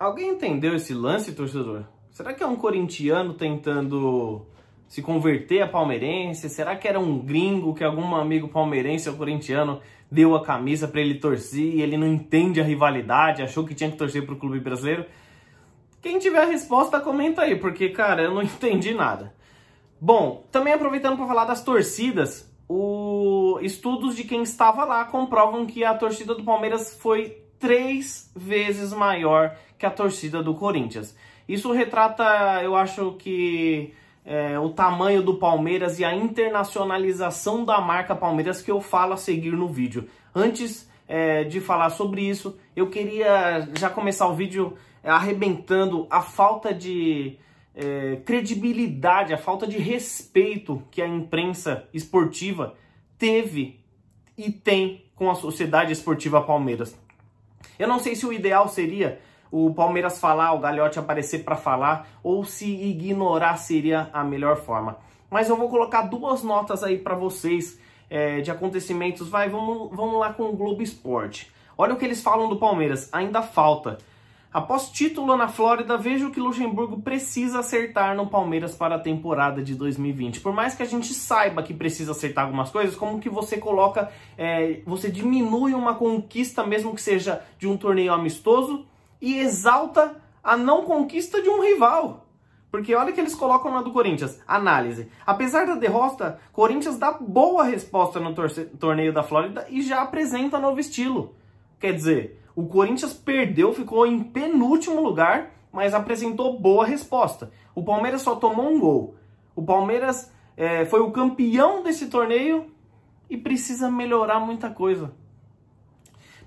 Alguém entendeu esse lance, torcedor? Será que é um corintiano tentando se converter a palmeirense? Será que era um gringo que algum amigo palmeirense ou corintiano deu a camisa para ele torcer e ele não entende a rivalidade, achou que tinha que torcer para o clube brasileiro? Quem tiver a resposta, comenta aí, porque, cara, eu não entendi nada. Bom, também aproveitando para falar das torcidas, o... estudos de quem estava lá comprovam que a torcida do Palmeiras foi três vezes maior que a torcida do Corinthians. Isso retrata, eu acho que é, o tamanho do Palmeiras e a internacionalização da marca Palmeiras que eu falo a seguir no vídeo. Antes é, de falar sobre isso, eu queria já começar o vídeo é, arrebentando a falta de é, credibilidade, a falta de respeito que a imprensa esportiva teve e tem com a Sociedade Esportiva Palmeiras. Eu não sei se o ideal seria o Palmeiras falar, o Galhote aparecer para falar, ou se ignorar seria a melhor forma. Mas eu vou colocar duas notas aí para vocês é, de acontecimentos. Vai, vamos, vamos lá com o Globo Esporte. Olha o que eles falam do Palmeiras. Ainda falta Após título na Flórida, vejo que Luxemburgo precisa acertar no Palmeiras para a temporada de 2020. Por mais que a gente saiba que precisa acertar algumas coisas, como que você coloca, é, você diminui uma conquista, mesmo que seja de um torneio amistoso, e exalta a não conquista de um rival. Porque olha que eles colocam na do Corinthians. Análise. Apesar da derrota, Corinthians dá boa resposta no torneio da Flórida e já apresenta novo estilo. Quer dizer, o Corinthians perdeu, ficou em penúltimo lugar, mas apresentou boa resposta. O Palmeiras só tomou um gol. O Palmeiras é, foi o campeão desse torneio e precisa melhorar muita coisa.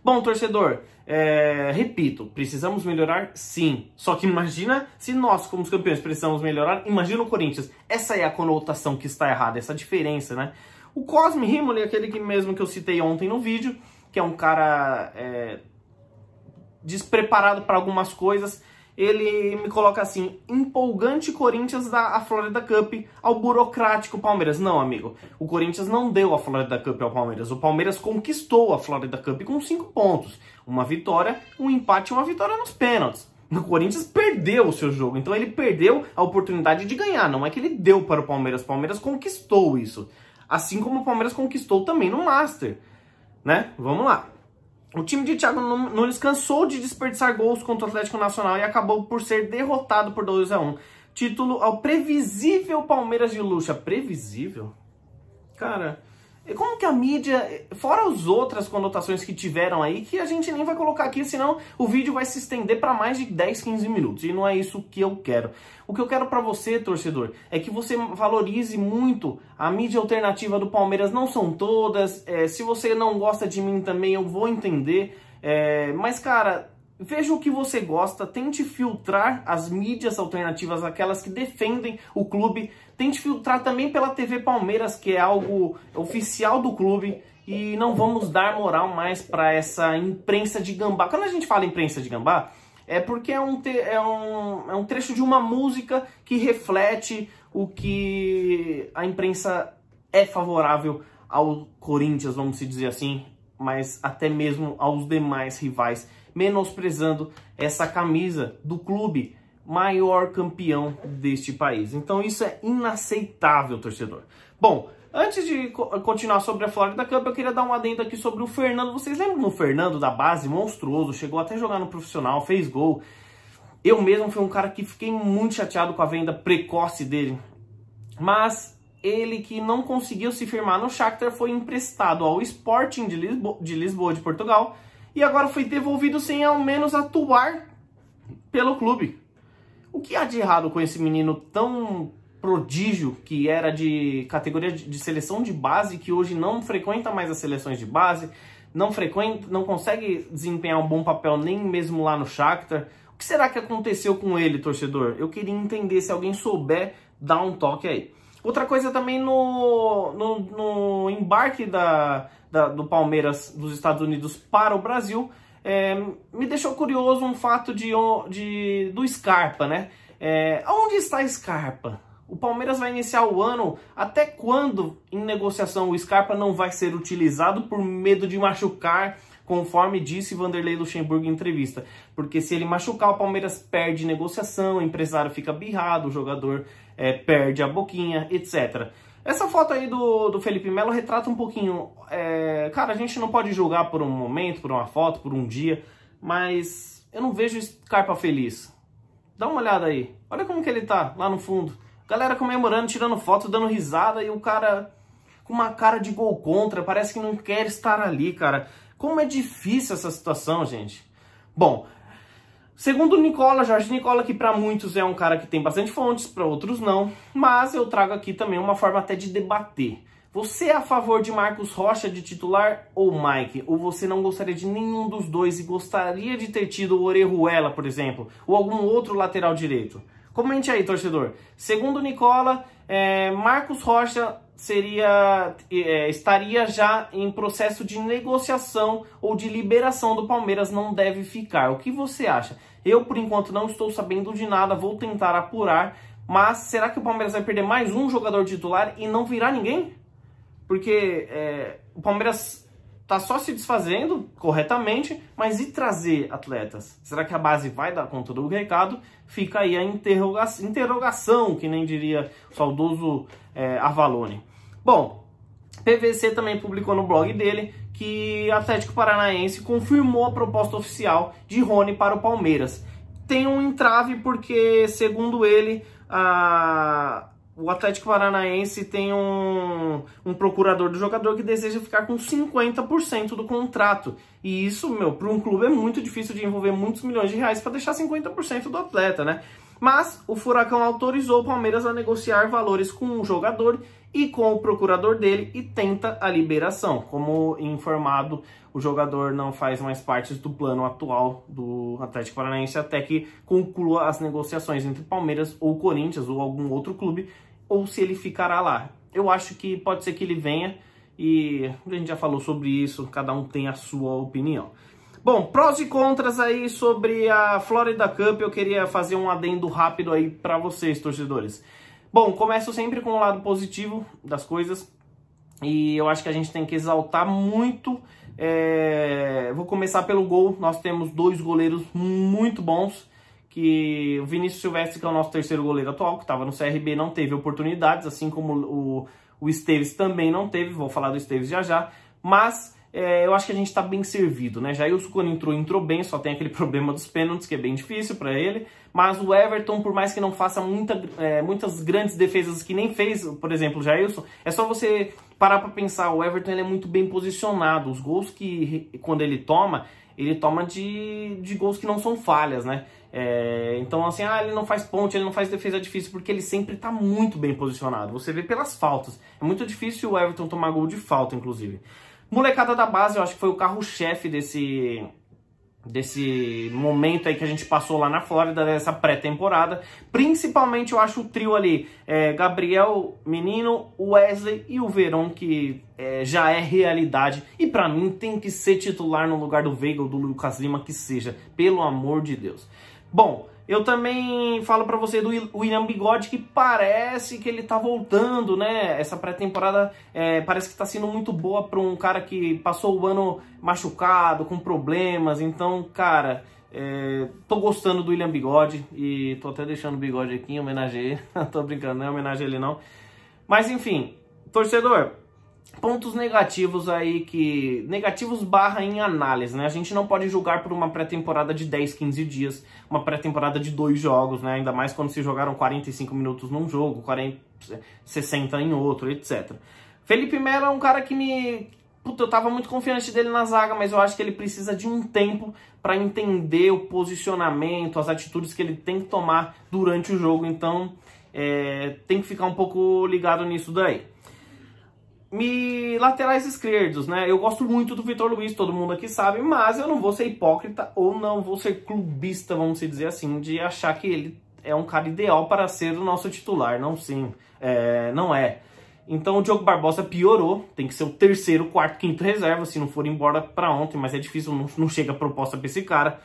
Bom, torcedor, é, repito, precisamos melhorar sim. Só que imagina se nós, como campeões, precisamos melhorar. Imagina o Corinthians. Essa é a conotação que está errada, essa diferença, né? O Cosme Rimoli, é aquele que mesmo que eu citei ontem no vídeo, que é um cara é, despreparado para algumas coisas, ele me coloca assim, empolgante Corinthians da Florida Cup ao burocrático Palmeiras. Não, amigo, o Corinthians não deu a Florida Cup ao Palmeiras. O Palmeiras conquistou a Florida Cup com cinco pontos. Uma vitória, um empate e uma vitória nos pênaltis. O Corinthians perdeu o seu jogo, então ele perdeu a oportunidade de ganhar. Não é que ele deu para o Palmeiras, o Palmeiras conquistou isso. Assim como o Palmeiras conquistou também no Master, né? Vamos lá. O time de Thiago Nunes cansou de desperdiçar gols contra o Atlético Nacional e acabou por ser derrotado por 2 a 1 Título ao previsível Palmeiras de Lucha. É previsível? Cara, como que a mídia, fora as outras conotações que tiveram aí, que a gente nem vai colocar aqui, senão o vídeo vai se estender para mais de 10, 15 minutos. E não é isso que eu quero. O que eu quero para você, torcedor, é que você valorize muito a mídia alternativa do Palmeiras. Não são todas. É, se você não gosta de mim também, eu vou entender. É, mas, cara, Veja o que você gosta, tente filtrar as mídias alternativas, aquelas que defendem o clube. Tente filtrar também pela TV Palmeiras, que é algo oficial do clube. E não vamos dar moral mais para essa imprensa de gambá. Quando a gente fala imprensa de gambá, é porque é um, é, um, é um trecho de uma música que reflete o que a imprensa é favorável ao Corinthians, vamos dizer assim, mas até mesmo aos demais rivais menosprezando essa camisa do clube maior campeão deste país. Então isso é inaceitável, torcedor. Bom, antes de continuar sobre a Florida Cup, eu queria dar um adendo aqui sobre o Fernando. Vocês lembram do Fernando da base, monstruoso, chegou até jogar no profissional, fez gol. Eu mesmo fui um cara que fiquei muito chateado com a venda precoce dele. Mas ele que não conseguiu se firmar no Shakhtar foi emprestado ao Sporting de de, Lisboa, de Portugal e agora foi devolvido sem ao menos atuar pelo clube. O que há de errado com esse menino tão prodígio que era de categoria de seleção de base, que hoje não frequenta mais as seleções de base, não frequenta, não consegue desempenhar um bom papel nem mesmo lá no Shakhtar. O que será que aconteceu com ele, torcedor? Eu queria entender se alguém souber, dá um toque aí. Outra coisa também no, no, no embarque da, da, do Palmeiras dos Estados Unidos para o Brasil, é, me deixou curioso um fato de, de do Scarpa, né? É, onde está Scarpa? O Palmeiras vai iniciar o ano até quando em negociação o Scarpa não vai ser utilizado por medo de machucar conforme disse Vanderlei Luxemburgo em entrevista. Porque se ele machucar, o Palmeiras perde negociação, o empresário fica birrado, o jogador é, perde a boquinha, etc. Essa foto aí do, do Felipe Melo retrata um pouquinho. É, cara, a gente não pode julgar por um momento, por uma foto, por um dia, mas eu não vejo Scarpa feliz. Dá uma olhada aí. Olha como que ele tá lá no fundo. Galera comemorando, tirando foto, dando risada e o cara com uma cara de gol contra. Parece que não quer estar ali, cara. Como é difícil essa situação, gente. Bom, segundo Nicola, Jorge Nicola, que para muitos é um cara que tem bastante fontes, para outros não, mas eu trago aqui também uma forma até de debater. Você é a favor de Marcos Rocha de titular ou Mike? Ou você não gostaria de nenhum dos dois e gostaria de ter tido o Orejuela, por exemplo, ou algum outro lateral direito? Comente aí, torcedor. Segundo Nicola, é, Marcos Rocha seria é, estaria já em processo de negociação ou de liberação do Palmeiras não deve ficar. O que você acha? Eu por enquanto não estou sabendo de nada, vou tentar apurar, mas será que o Palmeiras vai perder mais um jogador titular e não virar ninguém? Porque é, o Palmeiras está só se desfazendo corretamente, mas e trazer atletas? Será que a base vai dar conta do recado? Fica aí a interroga interrogação, que nem diria o saudoso é, Avalone. Bom, PVC também publicou no blog dele que Atlético Paranaense confirmou a proposta oficial de Rony para o Palmeiras. Tem um entrave porque, segundo ele, a, o Atlético Paranaense tem um, um, procurador do jogador que deseja ficar com 50% do contrato. E isso, meu, para um clube é muito difícil de envolver muitos milhões de reais para deixar 50% do atleta, né? Mas o Furacão autorizou o Palmeiras a negociar valores com o jogador e com o procurador dele e tenta a liberação. Como informado, o jogador não faz mais parte do plano atual do Atlético Paranaense até que conclua as negociações entre Palmeiras ou Corinthians ou algum outro clube, ou se ele ficará lá. Eu acho que pode ser que ele venha e a gente já falou sobre isso, cada um tem a sua opinião. Bom, prós e contras aí sobre a Florida Cup, eu queria fazer um adendo rápido aí para vocês, torcedores. Bom, começo sempre com o lado positivo das coisas e eu acho que a gente tem que exaltar muito. É... Vou começar pelo gol. Nós temos dois goleiros muito bons. Que o Vinícius Silvestre, que é o nosso terceiro goleiro atual, que estava no CRB, não teve oportunidades, assim como o, o Esteves também não teve. Vou falar do Esteves já já. Mas é, eu acho que a gente está bem servido, né? Jailson, quando entrou, entrou bem, só tem aquele problema dos pênaltis, que é bem difícil para ele. Mas o Everton, por mais que não faça muita, é, muitas grandes defesas que nem fez, por exemplo, o Jailson, é só você parar para pensar, o Everton ele é muito bem posicionado. Os gols que, quando ele toma, ele toma de, de gols que não são falhas, né? É, então, assim, ah, ele não faz ponte, ele não faz defesa difícil, porque ele sempre está muito bem posicionado. Você vê pelas faltas. É muito difícil o Everton tomar gol de falta, inclusive. Molecada da base, eu acho que foi o carro-chefe desse desse momento aí que a gente passou lá na Flórida, dessa pré-temporada. Principalmente eu acho o trio ali, é, Gabriel, Menino, Wesley e o Verón, que é, já é realidade. E para mim tem que ser titular no lugar do Veiga ou do Lucas Lima, que seja, pelo amor de Deus. Bom, eu também falo para você do William Bigode que parece que ele tá voltando, né? Essa pré-temporada é, parece que tá sendo muito boa para um cara que passou o ano machucado, com problemas. Então, cara, é, tô gostando do William Bigode e tô até deixando o bigode aqui em homenagem a ele. tô brincando, não é homenagem a ele não. Mas enfim, torcedor, pontos negativos aí que... Negativos barra em análise, né? A gente não pode julgar por uma pré-temporada de 10, 15 dias, uma pré-temporada de dois jogos, né? Ainda mais quando se jogaram 45 minutos num jogo, 40, 60 em outro, etc. Felipe Melo é um cara que me... Puta, eu tava muito confiante dele na zaga, mas eu acho que ele precisa de um tempo para entender o posicionamento, as atitudes que ele tem que tomar durante o jogo. Então, é... tem que ficar um pouco ligado nisso daí me laterais esquerdos, né? Eu gosto muito do Vitor Luiz, todo mundo aqui sabe, mas eu não vou ser hipócrita ou não vou ser clubista, vamos dizer assim, de achar que ele é um cara ideal para ser o nosso titular. Não, sim, é, não é. Então o Diogo Barbosa piorou, tem que ser o terceiro, quarto, quinto reserva, se não for embora para ontem, mas é difícil, não, não chega proposta para esse cara.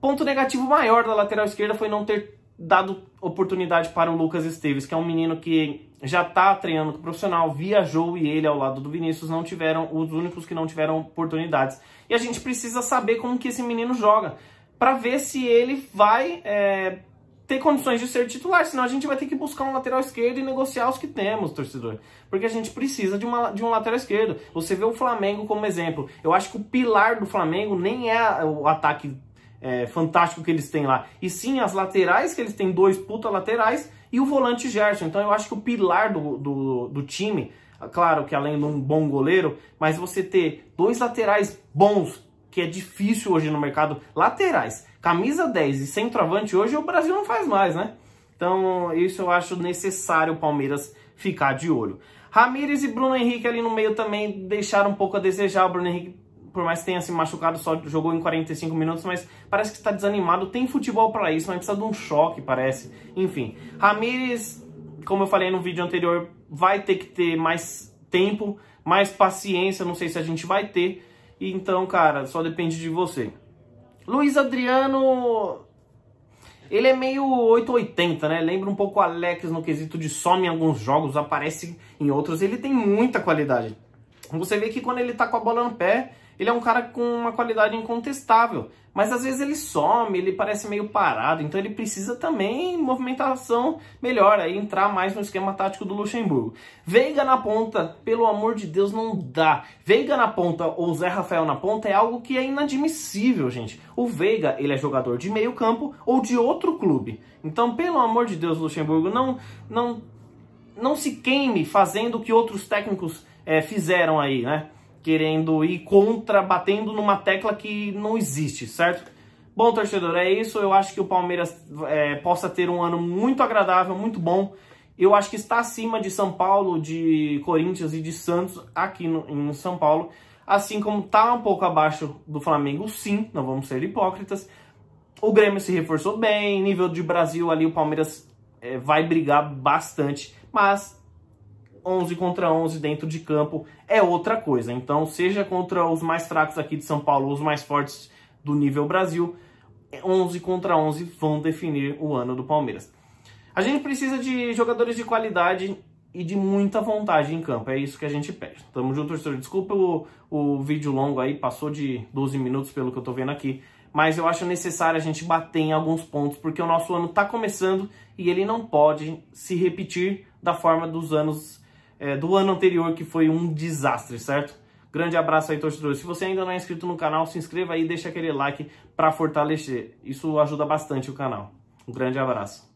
Ponto negativo maior da lateral esquerda foi não ter dado oportunidade para o Lucas Esteves, que é um menino que já está treinando com o profissional, viajou e ele ao lado do Vinícius não tiveram os únicos que não tiveram oportunidades. E a gente precisa saber como que esse menino joga para ver se ele vai é, ter condições de ser titular, senão a gente vai ter que buscar um lateral esquerdo e negociar os que temos, torcedor. Porque a gente precisa de, uma, de um lateral esquerdo. Você vê o Flamengo como exemplo. Eu acho que o pilar do Flamengo nem é o ataque é, fantástico que eles têm lá. E sim, as laterais, que eles têm dois puta laterais, e o volante Gerson. Então eu acho que o pilar do, do, do time, claro que além de um bom goleiro, mas você ter dois laterais bons, que é difícil hoje no mercado, laterais, camisa 10 e centroavante hoje, o Brasil não faz mais, né? Então isso eu acho necessário o Palmeiras ficar de olho. Ramires e Bruno Henrique ali no meio também deixaram um pouco a desejar. O Bruno Henrique por mais que tenha se machucado, só jogou em 45 minutos, mas parece que está desanimado. Tem futebol para isso, mas precisa de um choque, parece. Enfim, Ramires, como eu falei no vídeo anterior, vai ter que ter mais tempo, mais paciência, não sei se a gente vai ter. Então, cara, só depende de você. Luiz Adriano, ele é meio 880, né? Lembra um pouco o Alex no quesito de some em alguns jogos, aparece em outros. Ele tem muita qualidade. Você vê que quando ele tá com a bola no pé, ele é um cara com uma qualidade incontestável, mas às vezes ele some, ele parece meio parado, então ele precisa também movimentação melhor, aí entrar mais no esquema tático do Luxemburgo. Veiga na ponta, pelo amor de Deus, não dá. Veiga na ponta ou Zé Rafael na ponta é algo que é inadmissível, gente. O Veiga, ele é jogador de meio campo ou de outro clube. Então, pelo amor de Deus, Luxemburgo, não, não, não se queime fazendo o que outros técnicos é, fizeram aí, né? querendo ir contra, batendo numa tecla que não existe, certo? Bom, torcedor, é isso. Eu acho que o Palmeiras é, possa ter um ano muito agradável, muito bom. Eu acho que está acima de São Paulo, de Corinthians e de Santos aqui no, em São Paulo. Assim como está um pouco abaixo do Flamengo, sim, não vamos ser hipócritas. O Grêmio se reforçou bem, nível de Brasil ali o Palmeiras é, vai brigar bastante, mas 11 contra 11 dentro de campo é outra coisa. Então, seja contra os mais fracos aqui de São Paulo, os mais fortes do nível Brasil, 11 contra 11 vão definir o ano do Palmeiras. A gente precisa de jogadores de qualidade e de muita vontade em campo. É isso que a gente pede. Tamo junto, torcedor. Desculpa o, o vídeo longo aí, passou de 12 minutos pelo que eu tô vendo aqui. Mas eu acho necessário a gente bater em alguns pontos, porque o nosso ano tá começando e ele não pode se repetir da forma dos anos é, do ano anterior, que foi um desastre, certo? Grande abraço aí, torcedor. Se você ainda não é inscrito no canal, se inscreva aí e deixa aquele like para fortalecer. Isso ajuda bastante o canal. Um grande abraço.